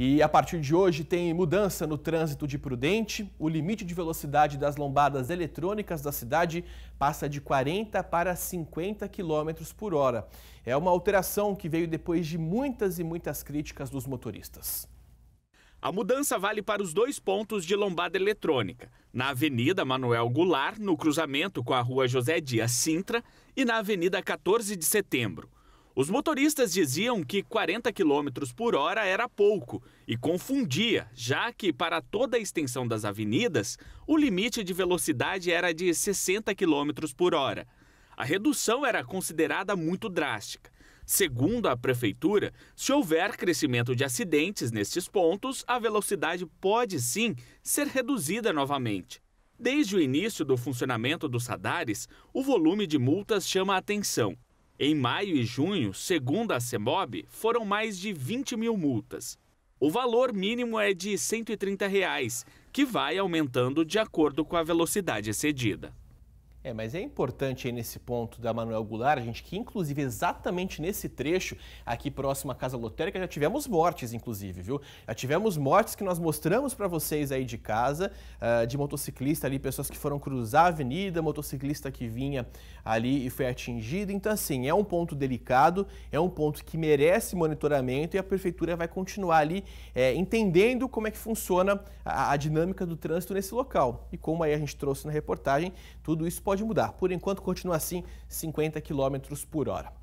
E a partir de hoje tem mudança no trânsito de Prudente. O limite de velocidade das lombadas eletrônicas da cidade passa de 40 para 50 km por hora. É uma alteração que veio depois de muitas e muitas críticas dos motoristas. A mudança vale para os dois pontos de lombada eletrônica, na Avenida Manuel Goulart, no cruzamento com a Rua José Dias Sintra, e na Avenida 14 de Setembro. Os motoristas diziam que 40 km por hora era pouco e confundia, já que para toda a extensão das avenidas, o limite de velocidade era de 60 km por hora. A redução era considerada muito drástica. Segundo a prefeitura, se houver crescimento de acidentes nestes pontos, a velocidade pode sim ser reduzida novamente. Desde o início do funcionamento dos radares, o volume de multas chama a atenção. Em maio e junho, segundo a CEMOB, foram mais de 20 mil multas. O valor mínimo é de R$ 130, reais, que vai aumentando de acordo com a velocidade excedida. É, mas é importante aí nesse ponto da Manuel Goulart, gente, que inclusive exatamente nesse trecho, aqui próximo à Casa Lotérica, já tivemos mortes, inclusive, viu? Já tivemos mortes que nós mostramos para vocês aí de casa, uh, de motociclista ali, pessoas que foram cruzar a avenida, motociclista que vinha ali e foi atingido. Então, assim, é um ponto delicado, é um ponto que merece monitoramento e a prefeitura vai continuar ali é, entendendo como é que funciona a, a dinâmica do trânsito nesse local. E como aí a gente trouxe na reportagem, tudo isso pode pode mudar. Por enquanto, continua assim, 50 km por hora.